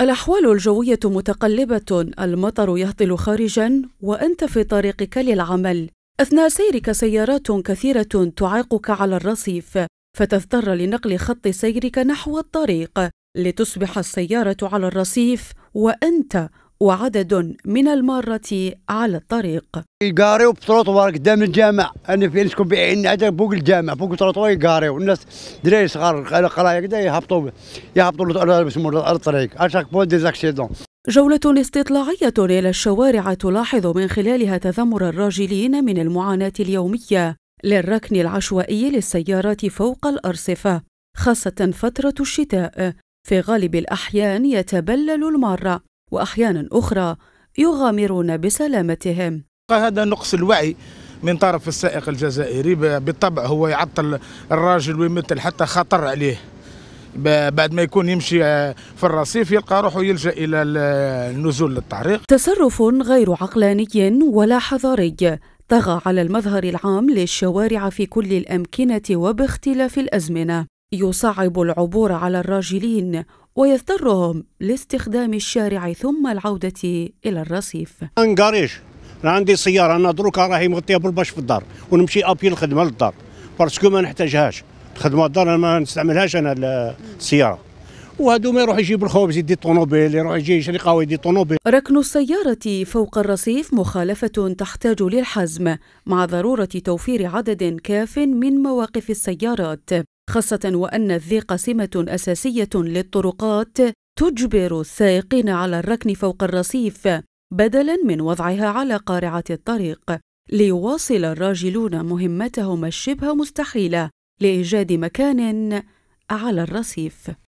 الأحوال الجوية متقلبة، المطر يهطل خارجا وأنت في طريقك للعمل. أثناء سيرك سيارات كثيرة تعاقك على الرصيف، فتضطر لنقل خط سيرك نحو الطريق، لتصبح السيارة على الرصيف وأنت وعدد من المارة على الطريق يقاريو بطروطوار قدام الجامع انا في نسكن بعين هذا فوق الجامع فوق الطروطوار يقاريو الناس دراري صغار على قرايه كذا يهبطوا يهبطوا على الطريق اشاك بو ديزاكسيدون جولة استطلاعية إلى الشوارع تلاحظ من خلالها تذمر الراجلين من المعاناة اليومية للركن العشوائي للسيارات فوق الأرصفة خاصة فترة الشتاء في غالب الأحيان يتبلل المارة وأحيانا أخرى يغامرون بسلامتهم هذا نقص الوعي من طرف السائق الجزائري بالطبع هو يعطل الراجل ويمثل حتى خطر عليه بعد ما يكون يمشي آه، في الرصيف يلقى روحه يلجا الى النزول للطريق تصرف غير عقلاني ولا حضاري طغى على المظهر العام للشوارع في كل الامكنه وباختلاف الازمنه يصعب العبور على الراجلين ويضطرهم لاستخدام الشارع ثم العودة إلى الرصيف أنقاريش أنا عندي سيارة أنا دروكا راهي مغطية بالباش في الدار ونمشي أبي الخدمة للدار باسكو ما نحتاجهاش الخدمة الدار ما نستعملهاش أنا السيارة وهادو ما يروح يجيب الخبز يدي الطوموبيل يروح يجي يشري قهوه يدي الطوموبيل ركن السياره فوق الرصيف مخالفه تحتاج للحزم مع ضروره توفير عدد كاف من مواقف السيارات خاصة وأن الذيق سمة أساسية للطرقات تجبر السائقين على الركن فوق الرصيف بدلا من وضعها على قارعة الطريق ليواصل الراجلون مهمتهم الشبه مستحيلة لإيجاد مكان على الرصيف